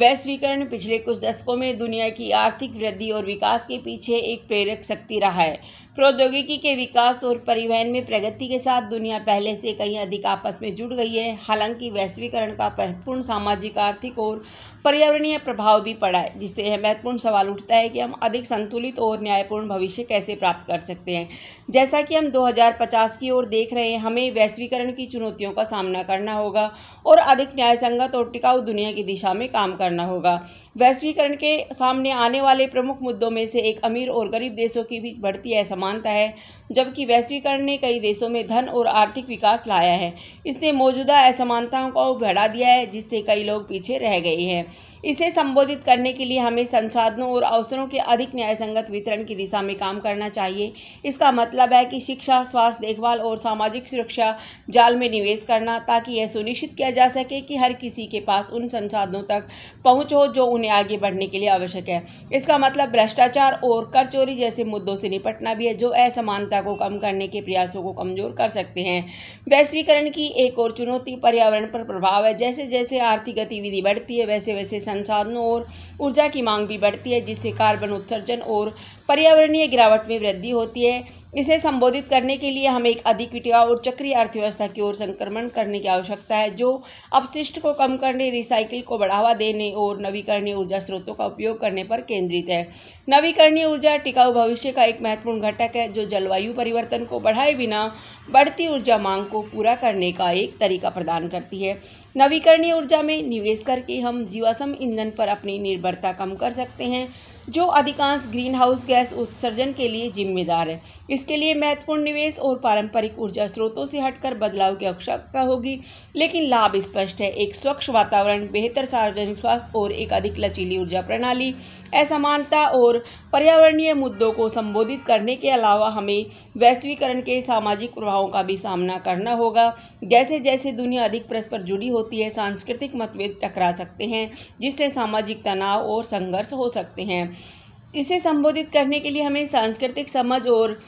वैश्वीकरण पिछले कुछ दशकों में दुनिया की आर्थिक वृद्धि और विकास के पीछे एक प्रेरक शक्ति रहा है प्रौद्योगिकी के विकास और परिवहन में प्रगति के साथ दुनिया पहले से कहीं अधिक आपस में जुड़ गई है हालांकि वैश्वीकरण का महत्वपूर्ण सामाजिक आर्थिक और पर्यावरणीय प्रभाव भी पड़ा है जिससे यह महत्वपूर्ण सवाल उठता है कि हम अधिक संतुलित और न्यायपूर्ण भविष्य कैसे प्राप्त कर सकते हैं जैसा कि हम 2050 की ओर देख रहे हैं हमें वैश्वीकरण की चुनौतियों का सामना करना होगा और अधिक न्याय और टिकाऊ दुनिया की दिशा में काम कर करना होगा वैश्वीकरण के सामने आने वाले प्रमुख मुद्दों में से एक अमीर और गरीब देशों के बीच बढ़ती असमानता है जबकि वैश्वीकरण ने कई देशों में धन और आर्थिक विकास लाया है इसने मौजूदा असमानताओं को बढ़ा दिया है जिससे कई लोग पीछे रह गए हैं इसे संबोधित करने के लिए हमें संसाधनों और अवसरों के अधिक न्यायसंगत वितरण की दिशा में काम करना चाहिए इसका मतलब है कि शिक्षा स्वास्थ्य देखभाल और सामाजिक सुरक्षा जाल में निवेश करना ताकि यह सुनिश्चित किया जा सके कि हर किसी के पास उन संसाधनों तक पहुंच हो जो उन्हें आगे बढ़ने के लिए आवश्यक है इसका मतलब भ्रष्टाचार और कर चोरी जैसे मुद्दों से निपटना भी है जो असमानता को कम करने के प्रयासों को कमजोर कर सकते हैं वैश्वीकरण की एक और चुनौती पर्यावरण पर प्रभाव है जैसे जैसे आर्थिक गतिविधि बढ़ती है वैसे वैसे संसाधनों और ऊर्जा की मांग भी बढ़ती है जिससे कार्बन उत्सर्जन और पर्यावरणीय गिरावट में वृद्धि होती है इसे संबोधित करने के लिए हमें एक अधिक और चक्रीय अर्थव्यवस्था की ओर संक्रमण करने की आवश्यकता है जो अपशिष्ट को कम करने रिसाइकिल को बढ़ावा देने और नवीकरणीय ऊर्जा स्रोतों का उपयोग करने पर केंद्रित है नवीकरणीय ऊर्जा टिकाऊ भविष्य का एक महत्वपूर्ण घटक है जो जलवायु परिवर्तन को बढ़ाए बिना बढ़ती ऊर्जा मांग को पूरा करने का एक तरीका प्रदान करती है नवीकरणीय ऊर्जा में निवेश करके हम जीवाश्म ईंधन पर अपनी निर्भरता कम कर सकते हैं जो अधिकांश ग्रीन हाउस गैस उत्सर्जन के लिए जिम्मेदार है इस इसके लिए महत्वपूर्ण निवेश और पारंपरिक ऊर्जा स्रोतों से हटकर बदलाव की आवश्यकता होगी लेकिन लाभ स्पष्ट है एक स्वच्छ वातावरण बेहतर सार्वजनिक स्वास्थ्य और एक अधिक लचीली ऊर्जा प्रणाली असमानता और पर्यावरणीय मुद्दों को संबोधित करने के अलावा हमें वैश्वीकरण के सामाजिक प्रभावों का भी सामना करना होगा जैसे जैसे दुनिया अधिक परस्पर जुड़ी होती है सांस्कृतिक मतभेद टकरा सकते हैं जिससे सामाजिक तनाव और संघर्ष हो सकते हैं इसे संबोधित करने के लिए हमें सांस्कृतिक समझ और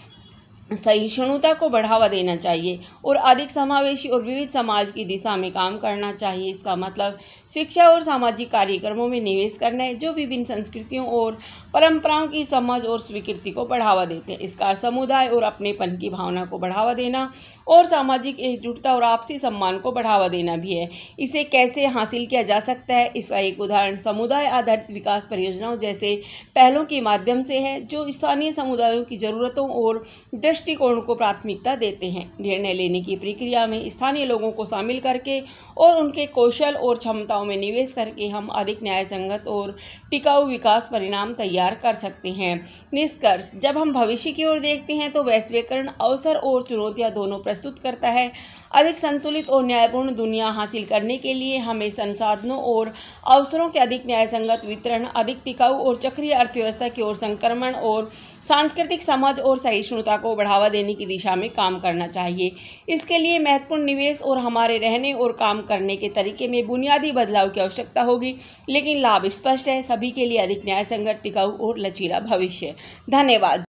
सहिष्णुता को बढ़ावा देना चाहिए और अधिक समावेशी और विविध समाज की दिशा में काम करना चाहिए इसका मतलब शिक्षा और सामाजिक कार्यक्रमों में निवेश करना है जो विभिन्न संस्कृतियों और परंपराओं की समझ और स्वीकृति को बढ़ावा देते हैं इसका समुदाय और अपनेपन की भावना को बढ़ावा देना और सामाजिक एकजुटता और आपसी सम्मान को बढ़ावा देना भी है इसे कैसे हासिल किया जा सकता है इसका एक उदाहरण समुदाय आधारित विकास परियोजनाओं जैसे पहलों के माध्यम से है जो स्थानीय समुदायों की ज़रूरतों और दृष्टिकोण को प्राथमिकता देते हैं निर्णय लेने की प्रक्रिया में स्थानीय लोगों को शामिल करके और उनके कौशल और क्षमताओं में निवेश करके हम अधिक न्याय संगत और टिकाऊ विकास परिणाम तैयार कर सकते हैं निष्कर्ष जब हम भविष्य की ओर देखते हैं तो वैश्वीकरण अवसर और चुनौतियाँ दोनों प्रस्तुत करता है अधिक संतुलित और न्यायपूर्ण दुनिया हासिल करने के लिए हमें संसाधनों और अवसरों के अधिक न्याय संगत वितरण अधिक टिकाऊ और चक्रीय अर्थव्यवस्था की ओर संक्रमण और सांस्कृतिक समझ और सहिष्णुता को बढ़ा बढ़ावा देने की दिशा में काम करना चाहिए इसके लिए महत्वपूर्ण निवेश और हमारे रहने और काम करने के तरीके में बुनियादी बदलाव की आवश्यकता होगी लेकिन लाभ स्पष्ट है सभी के लिए अधिक न्याय संगत टिकाऊ और लचीला भविष्य धन्यवाद